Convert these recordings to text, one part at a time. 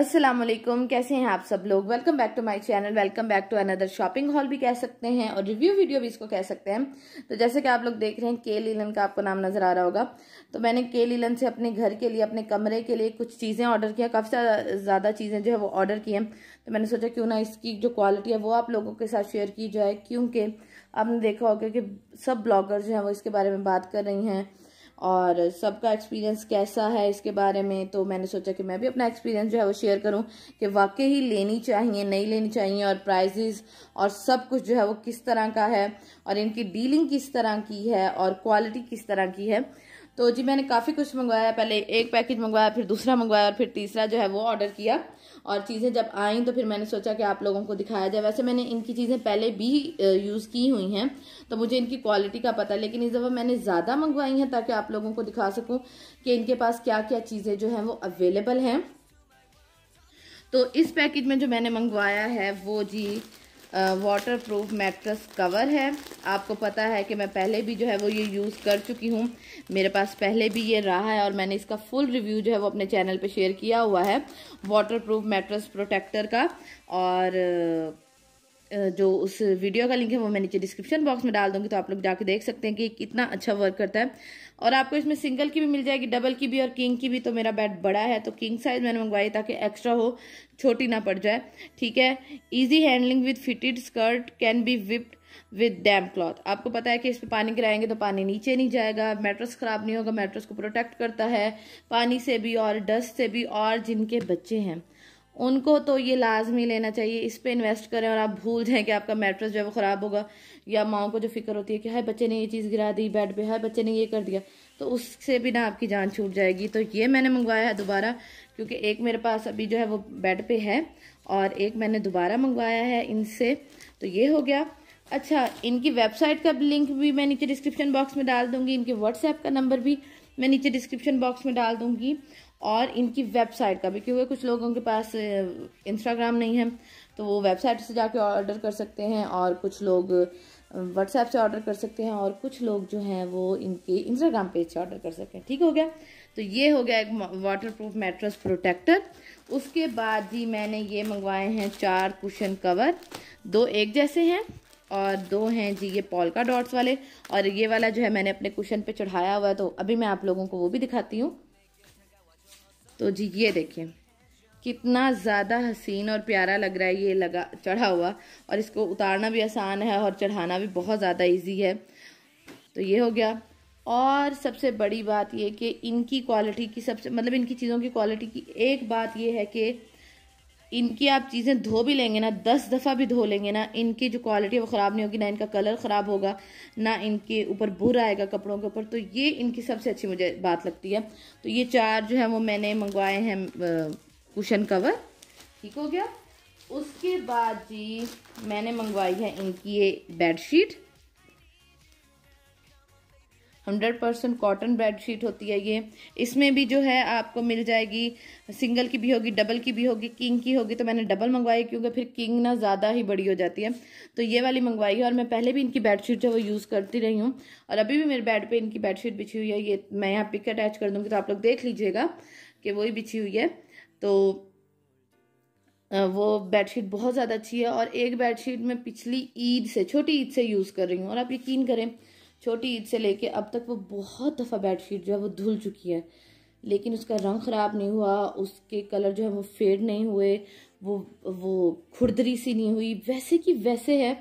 अस्सलाम वालेकुम कैसे हैं आप सब लोग welcome back to my channel welcome back to another shopping haul भी कह सकते हैं और रिव्यू वीडियो भी इसको कह सकते हैं तो जैसे कि आप लोग देख रहे हैं के लीलन का आपको नाम नज़र आ रहा होगा तो मैंने के लीलन से अपने घर के लिए अपने कमरे के लिए कुछ चीज़ें ऑर्डर किया काफ़ी ज़्यादा चीज़ें जो है वो ऑर्डर की हैं तो मैंने सोचा क्यों ना इसकी जो क्वालिटी है वो आप लोगों के साथ शेयर की जाए क्योंकि आपने देखा होगा कि सब ब्लॉगर जो हैं वो इसके बारे में बात कर रही हैं और सबका एक्सपीरियंस कैसा है इसके बारे में तो मैंने सोचा कि मैं भी अपना एक्सपीरियंस जो है वो शेयर करूं कि वाकई ही लेनी चाहिए नहीं लेनी चाहिए और प्राइजेज और सब कुछ जो है वो किस तरह का है और इनकी डीलिंग किस तरह की है और क्वालिटी किस तरह की है तो जी मैंने काफ़ी कुछ मंगवाया पहले एक पैकेज मंगवाया फिर दूसरा मंगवाया और फिर तीसरा जो है वो ऑर्डर किया और चीज़ें जब आई तो फिर मैंने सोचा कि आप लोगों को दिखाया जाए वैसे मैंने इनकी चीज़ें पहले भी यूज़ की हुई हैं तो मुझे इनकी क्वालिटी का पता है लेकिन इस दफ़ा मैंने ज़्यादा मंगवाई हैं ताकि आप लोगों को दिखा सकूँ कि इनके पास क्या क्या चीज़ें जो हैं वो अवेलेबल हैं तो इस पैकेज में जो मैंने मंगवाया है वो जी वाटर प्रूफ मैट्रस कवर है आपको पता है कि मैं पहले भी जो है वो ये यूज़ कर चुकी हूँ मेरे पास पहले भी ये रहा है और मैंने इसका फुल रिव्यू जो है वो अपने चैनल पे शेयर किया हुआ है वाटर प्रूफ मैट्रस प्रोटेक्टर का और जो उस वीडियो का लिंक है वो मैं नीचे डिस्क्रिप्शन बॉक्स में डाल दूंगी तो आप लोग जाके देख सकते हैं कि कितना अच्छा वर्क करता है और आपको इसमें सिंगल की भी मिल जाएगी डबल की भी और किंग की भी तो मेरा बेड बड़ा है तो किंग साइज मैंने मंगवाई ताकि एक्स्ट्रा हो छोटी ना पड़ जाए ठीक है easy handling with fitted skirt can be wiped with damp cloth आपको पता है कि इस पर पानी गिराएंगे तो पानी नीचे नहीं जाएगा मेट्रस ख़राब नहीं होगा मेट्रस को प्रोटेक्ट करता है पानी से भी और डस्ट से भी और जिनके बच्चे हैं उनको तो ये लाजमी लेना चाहिए इस पर इन्वेस्ट करें और आप भूल जाएं कि आपका मैट्रेस जो है वो ख़राब होगा या माओ को जो फिक्र होती है कि हाय बच्चे ने ये चीज़ गिरा दी बेड पे हाय बच्चे ने ये कर दिया तो उससे भी ना आपकी जान छूट जाएगी तो ये मैंने मंगवाया है दोबारा क्योंकि एक मेरे पास अभी जो है वो बेड पर है और एक मैंने दोबारा मंगवाया है इनसे तो ये हो गया अच्छा इनकी वेबसाइट का लिंक भी मैं नीचे डिस्क्रिप्शन बॉक्स में डाल दूँगी इनके व्हाट्सएप का नंबर भी मैं नीचे डिस्क्रिप्शन बॉक्स में डाल दूँगी और इनकी वेबसाइट का भी क्योंकि कुछ लोगों के पास इंस्टाग्राम नहीं है तो वो वेबसाइट से जाके ऑर्डर कर सकते हैं और कुछ लोग व्हाट्सएप से ऑर्डर कर सकते हैं और कुछ लोग जो हैं वो इनके इंस्टाग्राम पेज से ऑर्डर कर सकते हैं ठीक हो गया तो ये हो गया एक वाटर प्रूफ मेट्रस प्रोटेक्टर उसके बाद जी मैंने ये मंगवाए हैं चार कुशन कवर दो एक जैसे हैं और दो हैं जी ये पॉलका डॉट्स वाले और ये वाला जो है मैंने अपने कुशन पे चढ़ाया हुआ है तो अभी मैं आप लोगों को वो भी दिखाती हूँ तो जी ये देखिए कितना ज़्यादा हसीन और प्यारा लग रहा है ये लगा चढ़ा हुआ और इसको उतारना भी आसान है और चढ़ाना भी बहुत ज़्यादा इजी है तो ये हो गया और सबसे बड़ी बात ये कि इनकी क्वालिटी की सबसे मतलब इनकी चीज़ों की क्वालिटी की एक बात ये है कि इनकी आप चीज़ें धो भी लेंगे ना दस दफ़ा भी धो लेंगे ना इनकी जो क्वालिटी है वो ख़राब नहीं होगी ना इनका कलर ख़राब होगा ना इनके ऊपर बुर आएगा कपड़ों के ऊपर तो ये इनकी सबसे अच्छी मुझे बात लगती है तो ये चार जो है वो मैंने मंगवाए हैं कुशन कवर ठीक हो गया उसके बाद जी मैंने मंगवाई है इनकी ये bed sheet hundred percent cotton bedsheet होती है ये इसमें भी जो है आपको मिल जाएगी सिंगल की भी होगी डबल की भी होगी किंग की होगी तो मैंने डबल मंगवाई क्योंकि फिर किंग ना ज़्यादा ही बड़ी हो जाती है तो ये वाली मंगवाई है और मैं पहले भी इनकी बेडशीट जो है वो यूज़ करती रही हूँ और अभी भी मेरे बेड पर इनकी बेडशीट बिछी हुई है ये मैं यहाँ पिक अटैच कर दूँगी तो आप लोग देख लीजिएगा कि वही बिछी हुई है तो वो बेडशीट बहुत ज़्यादा अच्छी है और एक बेडशीट मैं पिछली ईद से छोटी ईद से यूज़ कर रही हूँ और आप यकीन करें छोटी ईद से लेके अब तक वो बहुत दफ़ा बेडशीट जो है वो धुल चुकी है लेकिन उसका रंग ख़राब नहीं हुआ उसके कलर जो है वो फेड नहीं हुए वो वो खुरदरी सी नहीं हुई वैसे कि वैसे है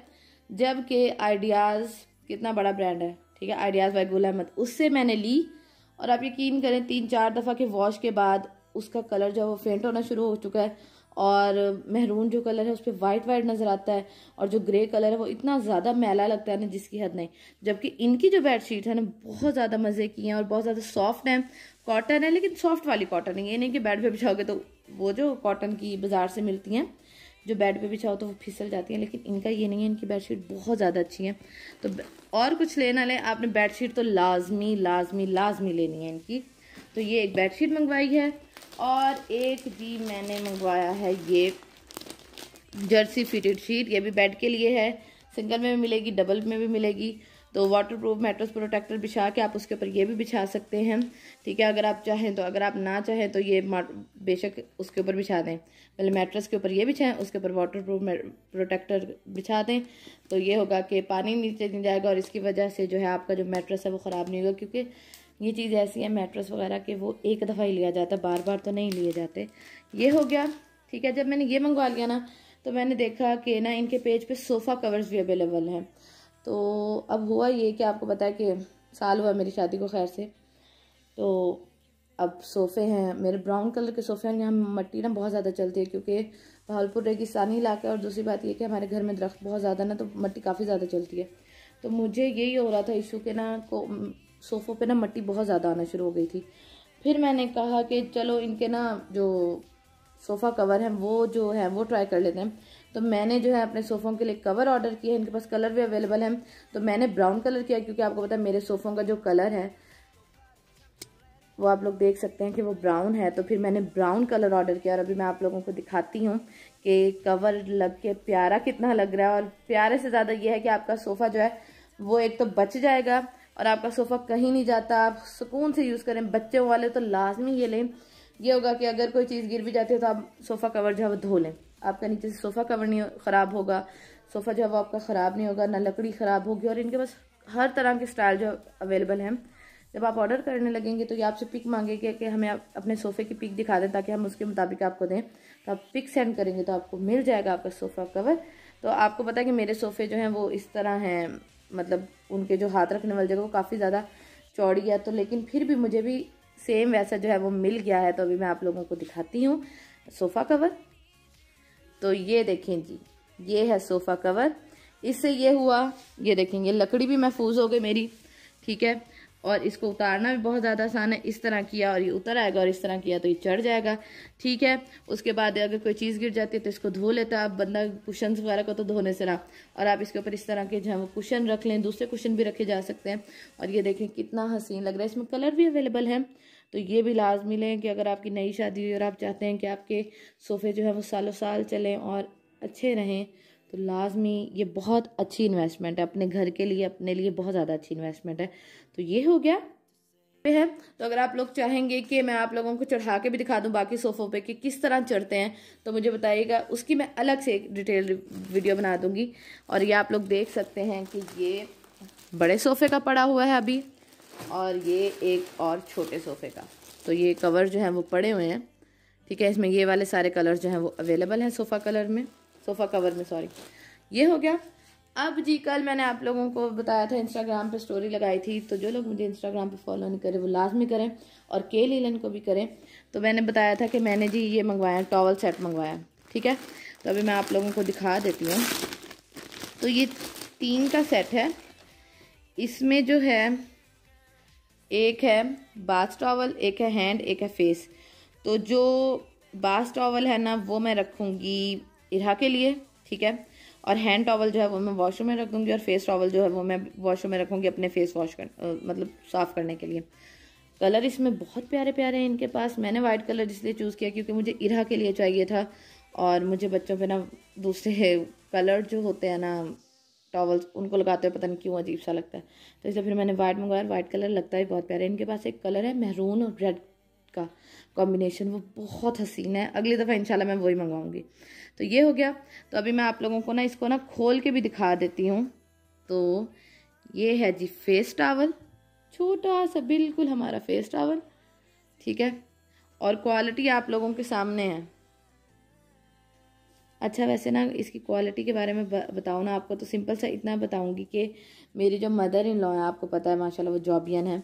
जबकि आइडियाज़ कितना बड़ा ब्रांड है ठीक है आइडियाज़ बाई गुल अहमद उससे मैंने ली और आप यकीन करें तीन चार दफ़ा के वॉश के बाद उसका कलर जो है वो फेंट होना शुरू हो चुका है और महरून जो कलर है उस पर वाइट वाइट नज़र आता है और जो ग्रे कलर है वो इतना ज़्यादा मैला लगता है ना जिसकी हद नहीं जबकि इनकी जो बेडशीट है ना बहुत ज़्यादा मज़े की हैं और बहुत ज़्यादा सॉफ्ट हैं कॉटन है लेकिन सॉफ्ट वाली कॉटन है ये नहीं कि बेड पे बिछाओगे तो वो जो कॉटन की बाज़ार से मिलती हैं जो बेड पे बिछाओ तो वो फिसल जाती हैं लेकिन इनका ये नहीं है इनकी बेडशीट बहुत ज़्यादा अच्छी है तो और कुछ लेना ले आपने बेडशीट तो लाजमी लाजमी लाजमी लेनी है इनकी तो ये एक बेडशीट मंगवाई है और एक जी मैंने मंगवाया है ये जर्सी फिटेड शीट ये भी बेड के लिए है सिंगल में भी मिलेगी डबल में भी मिलेगी तो वाटर प्रूफ मेट्रोस प्रोटेक्टर बिछा के आप उसके ऊपर ये भी बिछा सकते हैं ठीक है अगर आप चाहें तो अगर आप ना चाहें तो ये बेशक उसके ऊपर बिछा दें पहले मेट्रस के ऊपर ये बिछाएं उसके ऊपर वाटर प्रूफ प्रोटेक्टर बिछा दें तो ये होगा कि पानी नीचे नहीं जाएगा और इसकी वजह से जो है आपका जो मेट्रस है वो ख़राब नहीं होगा क्योंकि ये चीज़ ऐसी है मेट्रस वगैरह के वो एक दफ़ा ही लिया जाता है बार बार तो नहीं लिए जाते ये हो गया ठीक है जब मैंने ये मंगवा लिया ना तो मैंने देखा कि ना इनके पेज पे सोफ़ा कवर्स भी अवेलेबल हैं तो अब हुआ ये कि आपको पता है कि साल हुआ मेरी शादी को खैर से तो अब सोफ़े हैं मेरे ब्राउन कलर के सोफ़े हैं यहाँ मट्टी ना बहुत ज़्यादा चलती है क्योंकि भावलपुर रेगिस्तानी इलाका है और दूसरी बात ये कि हमारे घर में दरख्त बहुत ज़्यादा ना तो मट्टी काफ़ी ज़्यादा चलती है तो मुझे यही हो रहा था इशू के ना को सोफ़ों पे ना मट्टी बहुत ज़्यादा आना शुरू हो गई थी फिर मैंने कहा कि चलो इनके ना जो सोफ़ा कवर हैं वो जो है वो ट्राई कर लेते हैं तो मैंने जो है अपने सोफ़ों के लिए कवर ऑर्डर किया है इनके पास कलर भी अवेलेबल है तो मैंने ब्राउन कलर किया क्योंकि आपको पता है मेरे सोफ़ों का जो कलर है वो आप लोग देख सकते हैं कि वो ब्राउन है तो फिर मैंने ब्राउन कलर ऑर्डर किया और अभी मैं आप लोगों को दिखाती हूँ कि कवर लग के प्यारा कितना लग रहा है और प्यारे से ज़्यादा ये है कि आपका सोफ़ा जो है वो एक तो बच जाएगा और आपका सोफ़ा कहीं नहीं जाता आप सुकून से यूज़ करें बच्चों वाले तो लाजमी ये लें ये होगा कि अगर कोई चीज़ गिर भी जाती है तो आप सोफ़ा कवर जो है वो धो लें आपका नीचे से सोफ़ा कवर नहीं ख़राब होगा सोफ़ा जो है वो आपका ख़राब नहीं होगा ना लकड़ी ख़राब होगी और इनके पास हर तरह के स्टाइल जो अवेलेबल हैं जब आप ऑर्डर करने लगेंगे तो ये आपसे पिक मांगेंगे कि हमें आप अपने सोफ़े की पिक दिखा दें ताकि हम उसके मुताबिक आपको दें तो आप पिक सेंड करेंगे तो आपको मिल जाएगा आपका सोफ़ा कवर तो आपको पता है कि मेरे सोफ़े जो हैं वो इस तरह हैं मतलब उनके जो हाथ रखने वाली जगह वो काफ़ी ज़्यादा चौड़ी है तो लेकिन फिर भी मुझे भी सेम वैसा जो है वो मिल गया है तो अभी मैं आप लोगों को दिखाती हूँ सोफ़ा कवर तो ये देखें जी ये है सोफ़ा कवर इससे ये हुआ ये देखेंगे लकड़ी भी महफूज हो गई मेरी ठीक है और इसको उतारना भी बहुत ज़्यादा आसान है इस तरह किया और ये उतर आएगा और इस तरह किया तो ये चढ़ जाएगा ठीक है उसके बाद अगर कोई चीज़ गिर जाती है तो इसको धो लेता है आप बंदा कुशन वगैरह को तो धोने से ना और आप इसके ऊपर इस तरह के जहाँ कुशन रख लें दूसरे कुशन भी रखे जा सकते हैं और ये देखें कितना हसीन लग रहा है इसमें कलर भी अवेलेबल है तो ये भी लाजमी लें कि अगर आपकी नई शादी हुई और आप चाहते हैं कि आपके सोफ़े जो है वो सालों साल चलें और अच्छे रहें तो लाजमी ये बहुत अच्छी इन्वेस्टमेंट है अपने घर के लिए अपने लिए बहुत ज़्यादा अच्छी इन्वेस्टमेंट है तो ये हो गया पे है तो अगर आप लोग चाहेंगे कि मैं आप लोगों को चढ़ा के भी दिखा दूं बाकी सोफ़ों पे कि किस तरह चढ़ते हैं तो मुझे बताइएगा उसकी मैं अलग से एक डिटेल वीडियो बना दूंगी और ये आप लोग देख सकते हैं कि ये बड़े सोफ़े का पड़ा हुआ है अभी और ये एक और छोटे सोफ़े का तो ये कवर जो है वो पड़े हुए हैं ठीक है इसमें ये वाले सारे कलर जो हैं वो अवेलेबल हैं सोफ़ा कलर में सोफ़ा कवर में सॉरी ये हो गया अब जी कल मैंने आप लोगों को बताया था इंस्टाग्राम पे स्टोरी लगाई थी तो जो लोग मुझे इंस्टाग्राम पे फॉलो नहीं करें वो लाजमी करें और के लीलन को भी करें तो मैंने बताया था कि मैंने जी ये मंगवाया टॉवल सेट मंगवाया ठीक है तो अभी मैं आप लोगों को दिखा देती हूँ तो ये तीन का सेट है इसमें जो है एक है बास टॉवल एक है हैंड एक है फेस तो जो बास टॉवल है ना वो मैं रखूँगी इरा के लिए ठीक है और हैंड टॉवल जो है वो मैं वॉशरूम में रखूँगी और फेस टॉवल जो है वो मैं वॉशरूम में रखूँगी अपने फेस वॉश कर मतलब साफ़ करने के लिए कलर इसमें बहुत प्यारे प्यारे हैं इनके पास मैंने वाइट कलर इसलिए चूज़ किया क्योंकि मुझे इरा के लिए चाहिए था और मुझे बच्चों पे ना दूसरे कलर जो होते हैं ना टॉवल्स उनको लगाते हैं पता नहीं क्यों अजीब सा लगता है तो इसलिए फिर मैंने वाइट मंगवाया वाइट कलर लगता है बहुत प्यारा इनके पास एक कलर है महरून और रेड का कॉम्बिनेशन वो बहुत हसीन है अगली दफ़ा इंशाल्लाह मैं वही मंगाऊंगी तो ये हो गया तो अभी मैं आप लोगों को ना इसको ना खोल के भी दिखा देती हूँ तो ये है जी फेस टावल छोटा सा बिल्कुल हमारा फेस टावल ठीक है और क्वालिटी आप लोगों के सामने है अच्छा वैसे ना इसकी क्वालिटी के बारे में बताऊँ ना आपको तो सिंपल सा इतना बताऊँगी कि मेरी जो मदर इन लॉ है आपको पता है माशाल्लाह वो जॉबियन है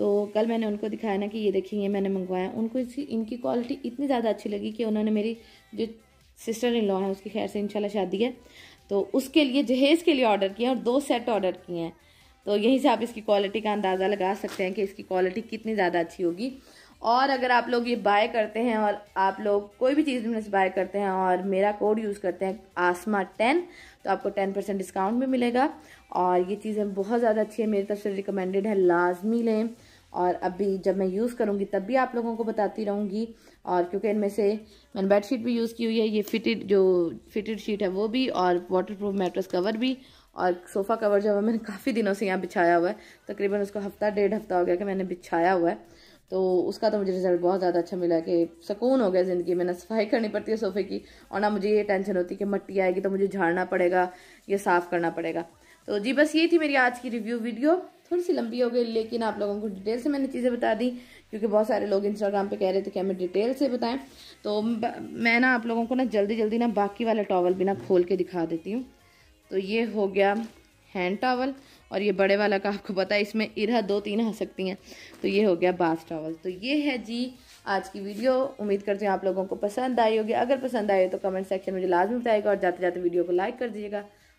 तो कल मैंने उनको दिखाया ना कि ये देखिए ये मैंने मंगवाया उनको इसकी इनकी क्वालिटी इतनी ज़्यादा अच्छी लगी कि उन्होंने मेरी जो सिस्टर इन लॉ है उसकी खैर से इंशाल्लाह शादी है तो उसके लिए जहेज़ के लिए ऑर्डर किए और दो सेट ऑर्डर किए हैं तो यहीं से आप इसकी क्वालिटी का अंदाज़ा लगा सकते हैं कि इसकी क्वालिटी कितनी ज़्यादा अच्छी होगी और अगर आप लोग ये बाय करते हैं और आप लोग कोई भी चीज़ में बाय करते हैं और मेरा कोड यूज़ करते हैं आसमा टेन तो आपको टेन परसेंट डिस्काउंट भी मिलेगा और ये चीज़ें बहुत ज़्यादा अच्छी है मेरी तरफ से रिकमेंडेड है लाजमी लें और अभी जब मैं यूज़ करूँगी तब भी आप लोगों को बताती रहूँगी और क्योंकि इनमें से मैंने बेड शीट भी यूज़ की हुई है ये फिटेड जो फिटेड शीट है वो भी और वाटर प्रूफ मेट्रस कवर भी और सोफ़ा कवर जो है मैंने काफ़ी दिनों से यहाँ बिछाया हुआ है तकरीबन उसको हफ्ता डेढ़ हफ्ता हो गया कि मैंने बिछाया हुआ है तो उसका तो मुझे रिजल्ट बहुत ज़्यादा अच्छा मिला कि सुकून हो गया ज़िंदगी में ना सफाई करनी पड़ती है सोफ़े की और ना मुझे ये टेंशन होती कि मट्टी आएगी तो मुझे झाड़ना पड़ेगा या साफ़ करना पड़ेगा तो जी बस ये थी मेरी आज की रिव्यू वीडियो थोड़ी सी लंबी हो गई लेकिन आप लोगों को डिटेल से मैंने चीज़ें बता दी क्योंकि बहुत सारे लोग इंस्टाग्राम पे कह रहे थे कि हमें डिटेल से बताएं तो मैं ना आप लोगों को ना जल्दी जल्दी ना बाकी वाला टॉवल भी ना खोल के दिखा देती हूँ तो ये हो गया हैंड टॉवल और ये बड़े वाला का आपको पता है इसमें इरा दो तीन आ सकती हैं तो ये हो गया बास टॉवल तो ये है जी आज की वीडियो उम्मीद करती हूँ आप लोगों को पसंद आई होगी अगर पसंद आए तो कमेंट सेक्शन में मुझे लाजमी बताएगा और जाते जाते वीडियो को लाइक कर दीजिएगा